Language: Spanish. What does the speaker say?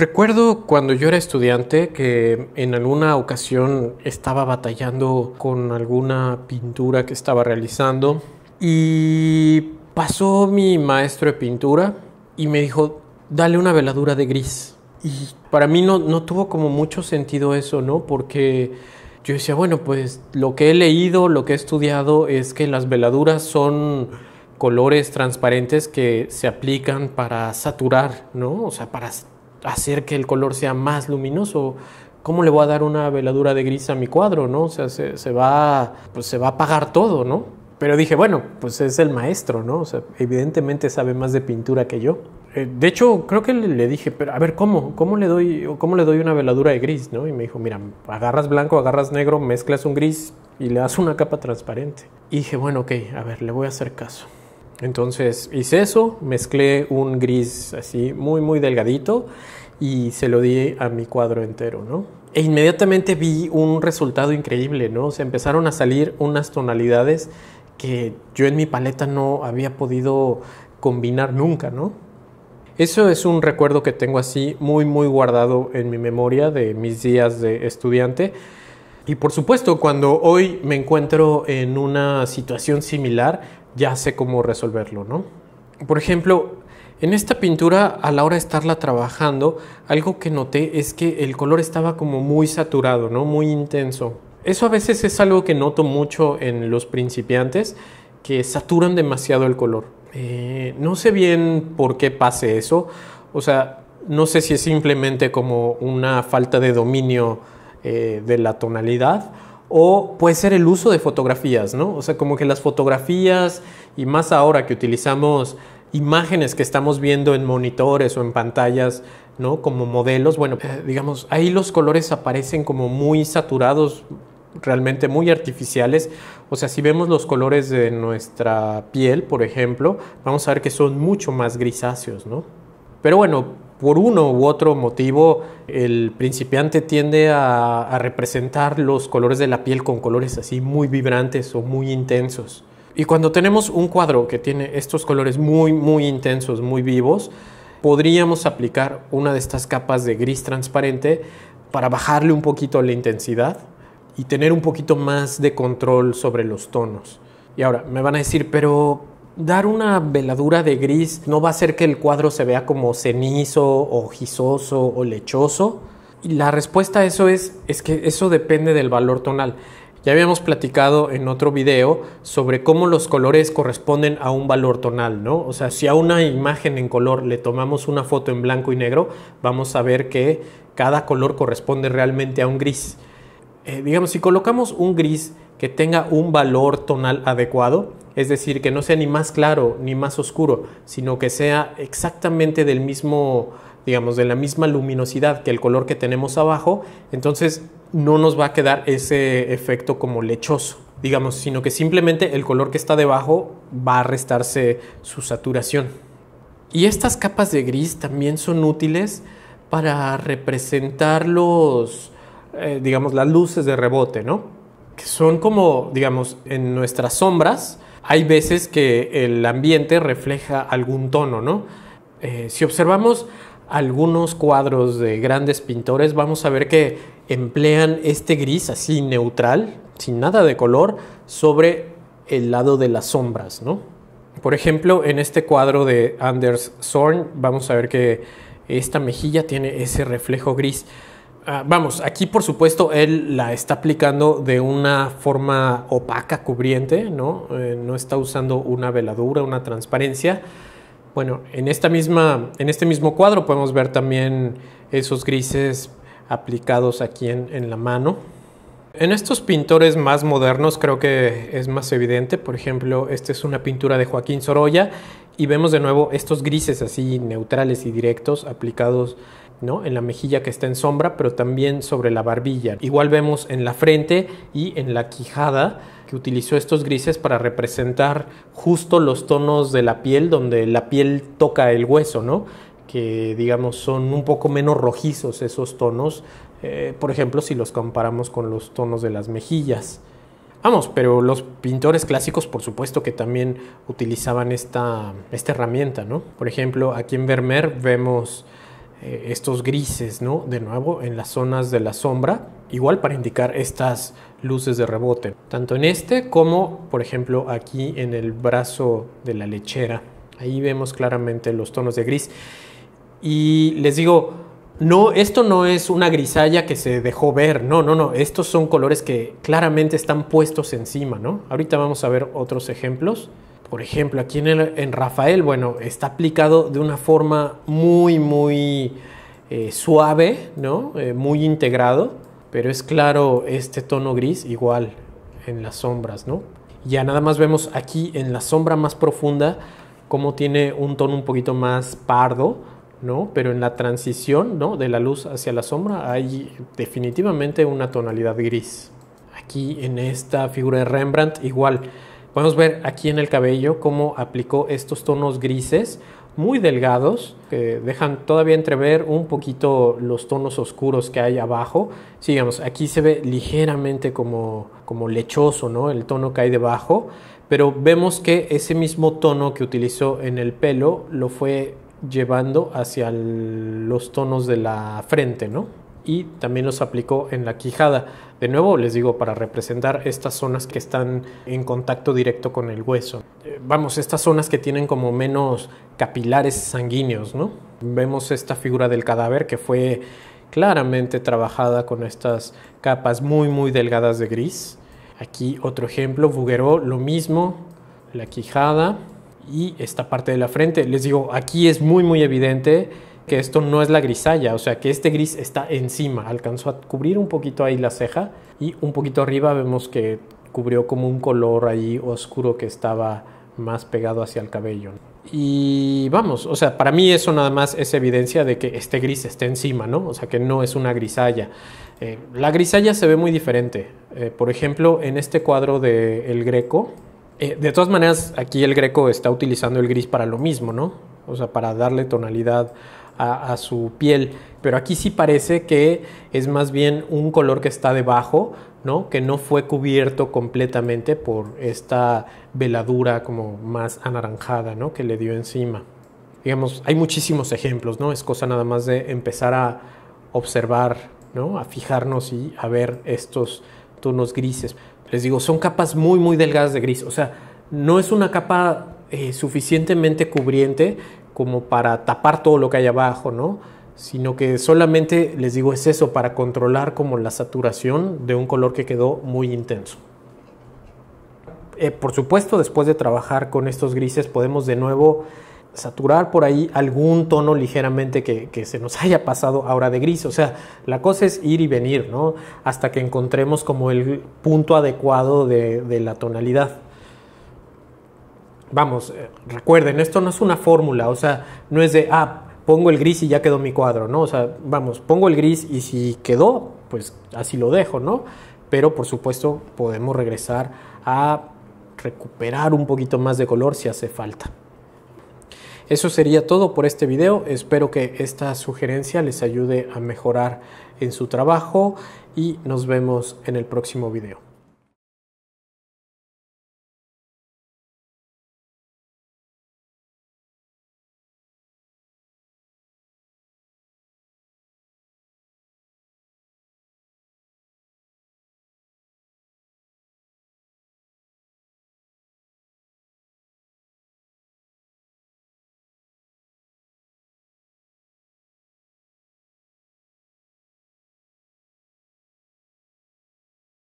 Recuerdo cuando yo era estudiante que en alguna ocasión estaba batallando con alguna pintura que estaba realizando y pasó mi maestro de pintura y me dijo, dale una veladura de gris. Y para mí no, tuvo como mucho sentido eso, ¿no? Porque yo decía, bueno, pues lo que he leído, lo que he estudiado es que las veladuras son colores transparentes que se aplican para saturar, ¿no? O sea, para hacer que el color sea más luminoso. ¿Cómo le voy a dar una veladura de gris a mi cuadro, no? O sea, se, va, pues, se va a apagar todo, ¿no? Pero dije, bueno, pues es el maestro, ¿no? O sea, evidentemente sabe más de pintura que yo. Eh, de hecho, creo que le dije, pero a ver, ¿cómo? ¿Cómo le doy, cómo le doy una veladura de gris, no? Y me dijo, mira, agarras blanco, agarras negro, mezclas un gris y le das una capa transparente. Y dije, bueno, ok, a ver, le voy a hacer caso. Entonces hice eso, mezclé un gris así muy muy delgadito y se lo di a mi cuadro entero, ¿no? E inmediatamente vi un resultado increíble, ¿no? se empezaron a salir unas tonalidades que yo en mi paleta no había podido combinar nunca, ¿no? Eso es un recuerdo que tengo así muy muy guardado en mi memoria de mis días de estudiante. Y por supuesto, cuando hoy me encuentro en una situación similar, ya sé cómo resolverlo, ¿no? Por ejemplo, en esta pintura, a la hora de estarla trabajando, algo que noté es que el color estaba como muy saturado, ¿no? Muy intenso. Eso a veces es algo que noto mucho en los principiantes, que saturan demasiado el color. Eh, no sé bien por qué pase eso. O sea, no sé si es simplemente como una falta de dominio eh, de la tonalidad o puede ser el uso de fotografías, ¿no? O sea, como que las fotografías y más ahora que utilizamos imágenes que estamos viendo en monitores o en pantallas, ¿no? Como modelos, bueno, eh, digamos, ahí los colores aparecen como muy saturados, realmente muy artificiales. O sea, si vemos los colores de nuestra piel, por ejemplo, vamos a ver que son mucho más grisáceos, ¿no? Pero bueno, por uno u otro motivo el principiante tiende a, representar los colores de la piel con colores así muy vibrantes o muy intensos. Y cuando tenemos un cuadro que tiene estos colores muy, muy intensos, muy vivos, podríamos aplicar una de estas capas de gris transparente para bajarle un poquito la intensidad y tener un poquito más de control sobre los tonos. Y ahora me van a decir, pero dar una veladura de gris no va a hacer que el cuadro se vea como cenizo, o gisoso o lechoso. Y la respuesta a eso es, es que eso depende del valor tonal. Ya habíamos platicado en otro video sobre cómo los colores corresponden a un valor tonal, ¿no? O sea, si a una imagen en color le tomamos una foto en blanco y negro, vamos a ver que cada color corresponde realmente a un gris. Eh, digamos, si colocamos un gris que tenga un valor tonal adecuado, es decir, que no sea ni más claro ni más oscuro, sino que sea exactamente del mismo, digamos, de la misma luminosidad que el color que tenemos abajo, entonces no nos va a quedar ese efecto como lechoso, digamos, sino que simplemente el color que está debajo va a restarse su saturación. Y estas capas de gris también son útiles para representar los, eh, digamos, las luces de rebote, ¿no? Que son como, digamos, en nuestras sombras, hay veces que el ambiente refleja algún tono, ¿no? Eh, si observamos algunos cuadros de grandes pintores, vamos a ver que emplean este gris así neutral, sin nada de color, sobre el lado de las sombras, ¿no? Por ejemplo, en este cuadro de Anders Zorn, vamos a ver que esta mejilla tiene ese reflejo gris. Ah, vamos, aquí por supuesto él la está aplicando de una forma opaca, cubriente, ¿no? Eh, no está usando una veladura, una transparencia. Bueno, en, esta misma, en este mismo cuadro podemos ver también esos grises aplicados aquí en, en la mano. En estos pintores más modernos creo que es más evidente, por ejemplo, esta es una pintura de Joaquín Sorolla y vemos de nuevo estos grises así neutrales y directos aplicados en la mejilla que está en sombra, pero también sobre la barbilla. Igual vemos en la frente y en la quijada que utilizó estos grises para representar justo los tonos de la piel donde la piel toca el hueso, ¿no? Que digamos son un poco menos rojizos esos tonos, eh, por ejemplo, si los comparamos con los tonos de las mejillas. Vamos, pero los pintores clásicos por supuesto que también utilizaban esta, esta herramienta, ¿no? Por ejemplo, aquí en Vermeer vemos eh, estos grises, ¿no? De nuevo, en las zonas de la sombra, igual para indicar estas luces de rebote, tanto en este como, por ejemplo, aquí en el brazo de la lechera. Ahí vemos claramente los tonos de gris. Y les digo, no, esto no es una grisalla que se dejó ver, no, no, no, estos son colores que claramente están puestos encima, ¿no? Ahorita vamos a ver otros ejemplos. Por ejemplo, aquí en, Rafael, bueno, está aplicado de una forma muy, muy eh, suave, ¿no? Eh, muy integrado, pero es claro este tono gris igual en las sombras, ¿no? Ya nada más vemos aquí en la sombra más profunda cómo tiene un tono un poquito más pardo, ¿no? Pero en la transición, ¿no? De la luz hacia la sombra hay definitivamente una tonalidad gris. Aquí en esta figura de Rembrandt igual Podemos ver aquí en el cabello cómo aplicó estos tonos grises muy delgados que dejan todavía entrever un poquito los tonos oscuros que hay abajo. Sigamos, aquí se ve ligeramente como, como lechoso, ¿no? El tono que hay debajo, pero vemos que ese mismo tono que utilizó en el pelo lo fue llevando hacia los tonos de la frente, ¿no? y también los aplicó en la quijada. De nuevo, les digo, para representar estas zonas que están en contacto directo con el hueso. Eh, vamos, estas zonas que tienen como menos capilares sanguíneos, ¿no? Vemos esta figura del cadáver que fue claramente trabajada con estas capas muy, muy delgadas de gris. Aquí otro ejemplo, bugueró lo mismo, la quijada y esta parte de la frente. Les digo, aquí es muy, muy evidente esto no es la grisalla, o sea que este gris está encima, alcanzó a cubrir un poquito ahí la ceja y un poquito arriba vemos que cubrió como un color ahí oscuro que estaba más pegado hacia el cabello. Y vamos, o sea, para mí eso nada más es evidencia de que este gris está encima, ¿no? O sea, que no es una grisalla. Eh, la grisalla se ve muy diferente. Eh, por ejemplo, en este cuadro de El Greco, eh, de todas maneras, aquí el Greco está utilizando el gris para lo mismo, ¿no? O sea, para darle tonalidad a, su piel. Pero aquí sí parece que es más bien un color que está debajo, ¿no? que no fue cubierto completamente por esta veladura como más anaranjada ¿no? que le dio encima. Digamos, hay muchísimos ejemplos, ¿no? Es cosa nada más de empezar a observar, ¿no? A fijarnos y a ver estos tonos grises. Les digo, son capas muy, muy delgadas de gris. O sea, no es una capa eh, suficientemente cubriente como para tapar todo lo que hay abajo, ¿no? Sino que solamente les digo es eso, para controlar como la saturación de un color que quedó muy intenso. Eh, por supuesto, después de trabajar con estos grises podemos de nuevo saturar por ahí algún tono ligeramente que, se nos haya pasado ahora de gris. O sea, la cosa es ir y venir, ¿no? Hasta que encontremos como el punto adecuado de la tonalidad vamos, eh, recuerden, esto no es una fórmula, o sea, no es de, ah, pongo el gris y ya quedó mi cuadro, ¿no? O sea, vamos, pongo el gris y si quedó, pues así lo dejo, ¿no? Pero por supuesto podemos regresar a recuperar un poquito más de color si hace falta. Eso sería todo por este video. Espero que esta sugerencia les ayude a mejorar en su trabajo y nos vemos en el próximo video.